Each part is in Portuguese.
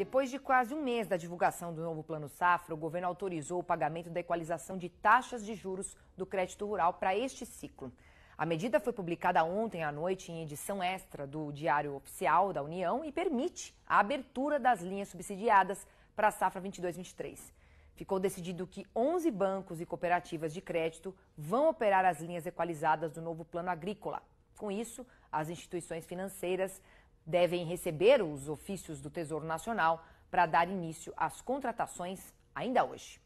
Depois de quase um mês da divulgação do novo Plano Safra, o governo autorizou o pagamento da equalização de taxas de juros do crédito rural para este ciclo. A medida foi publicada ontem à noite em edição extra do Diário Oficial da União e permite a abertura das linhas subsidiadas para a safra 22-23. Ficou decidido que 11 bancos e cooperativas de crédito vão operar as linhas equalizadas do novo Plano Agrícola. Com isso, as instituições financeiras devem receber os ofícios do Tesouro Nacional para dar início às contratações ainda hoje.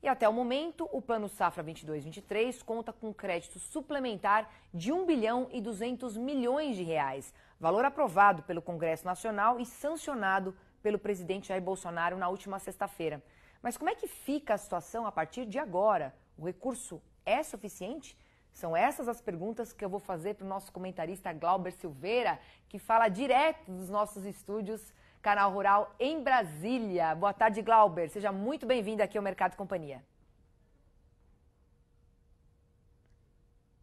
E até o momento, o Plano Safra 22/23 conta com crédito suplementar de 1 bilhão e 200 milhões de reais, valor aprovado pelo Congresso Nacional e sancionado pelo presidente Jair Bolsonaro na última sexta-feira. Mas como é que fica a situação a partir de agora? O recurso é suficiente? São essas as perguntas que eu vou fazer para o nosso comentarista Glauber Silveira, que fala direto dos nossos estúdios Canal Rural em Brasília. Boa tarde, Glauber. Seja muito bem-vindo aqui ao Mercado e Companhia.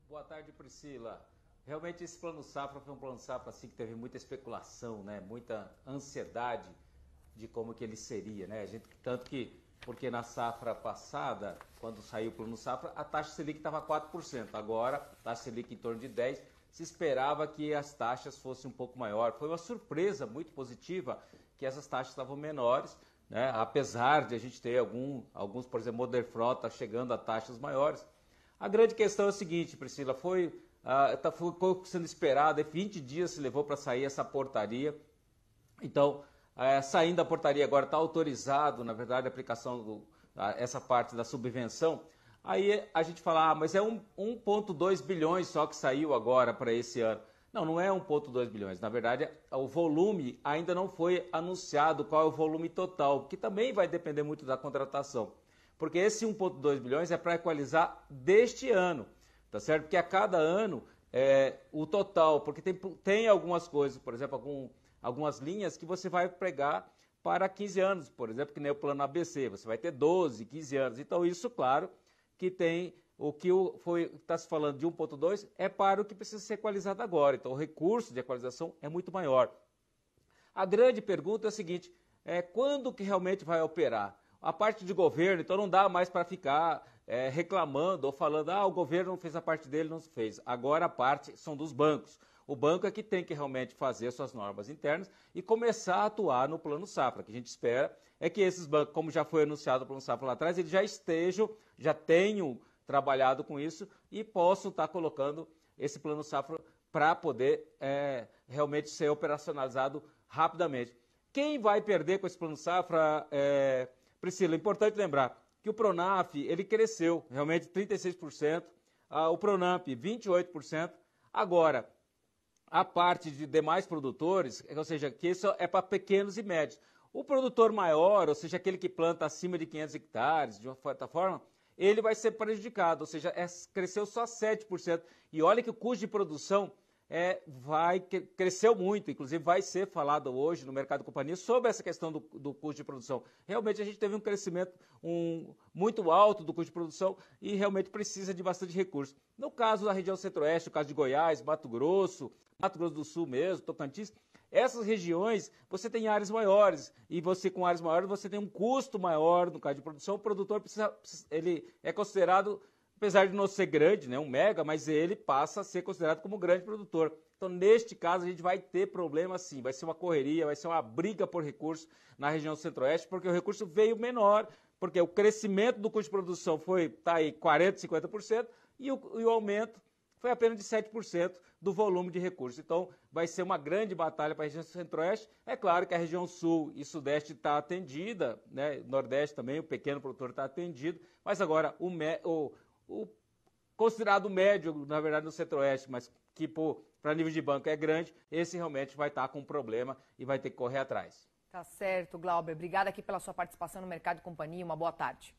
Boa tarde, Priscila. Realmente esse plano safra foi um plano safra assim que teve muita especulação, né? Muita ansiedade de como que ele seria, né? A gente tanto que porque na safra passada, quando saiu o plano safra, a taxa Selic estava 4%. Agora, a taxa Selic em torno de 10%. Se esperava que as taxas fossem um pouco maior. Foi uma surpresa muito positiva que essas taxas estavam menores, né? apesar de a gente ter algum, alguns, por exemplo, Modern Frota tá chegando a taxas maiores. A grande questão é a seguinte, Priscila, foi, uh, ah, tá, foi sendo esperado, 20 é dias se levou para sair essa portaria. Então, ah, é, saindo da portaria agora está autorizado, na verdade, a aplicação dessa parte da subvenção. Aí a gente fala, ah, mas é 1,2 bilhões só que saiu agora para esse ano. Não, não é 1,2 bilhões. Na verdade, o volume ainda não foi anunciado qual é o volume total, que também vai depender muito da contratação. Porque esse 1,2 bilhões é para equalizar deste ano, tá certo? Porque a cada ano é, o total, porque tem, tem algumas coisas, por exemplo, algum algumas linhas que você vai pregar para 15 anos, por exemplo, que nem o plano ABC, você vai ter 12, 15 anos. Então, isso, claro, que tem o que está se falando de 1.2 é para o que precisa ser equalizado agora. Então, o recurso de equalização é muito maior. A grande pergunta é a seguinte, é quando que realmente vai operar? A parte de governo, então não dá mais para ficar é, reclamando ou falando, ah, o governo não fez a parte dele, não fez. Agora a parte são dos bancos. O banco é que tem que realmente fazer suas normas internas e começar a atuar no plano safra. O que a gente espera é que esses bancos, como já foi anunciado o plano safra lá atrás, eles já estejam, já tenham trabalhado com isso e possam estar colocando esse plano safra para poder é, realmente ser operacionalizado rapidamente. Quem vai perder com esse plano safra, é, Priscila, é importante lembrar que o Pronaf ele cresceu realmente 36%, o Pronamp 28%. Agora, a parte de demais produtores, é, ou seja, que isso é para pequenos e médios. O produtor maior, ou seja, aquele que planta acima de 500 hectares, de uma certa forma, ele vai ser prejudicado, ou seja, é, cresceu só 7%. E olha que o custo de produção é, vai cresceu muito, inclusive vai ser falado hoje no mercado de companhia sobre essa questão do, do custo de produção. Realmente a gente teve um crescimento um, muito alto do custo de produção e realmente precisa de bastante recurso. No caso da região centro-oeste, no caso de Goiás, Mato Grosso, Mato Grosso do Sul mesmo, Tocantins, essas regiões você tem áreas maiores e você com áreas maiores você tem um custo maior no caso de produção. O produtor precisa, ele é considerado apesar de não ser grande, né, um mega, mas ele passa a ser considerado como grande produtor. Então, neste caso, a gente vai ter problema sim, vai ser uma correria, vai ser uma briga por recurso na região centro-oeste, porque o recurso veio menor, porque o crescimento do custo de produção foi tá aí 40%, 50%, e o, e o aumento foi apenas de 7% do volume de recursos. Então, vai ser uma grande batalha para a região centro-oeste. É claro que a região sul e sudeste está atendida, né? nordeste também, o pequeno produtor está atendido, mas agora o, me, o o considerado médio, na verdade, no Centro-Oeste, mas que para nível de banco é grande, esse realmente vai estar tá com um problema e vai ter que correr atrás. Tá certo, Glauber. Obrigada aqui pela sua participação no Mercado e Companhia. Uma boa tarde.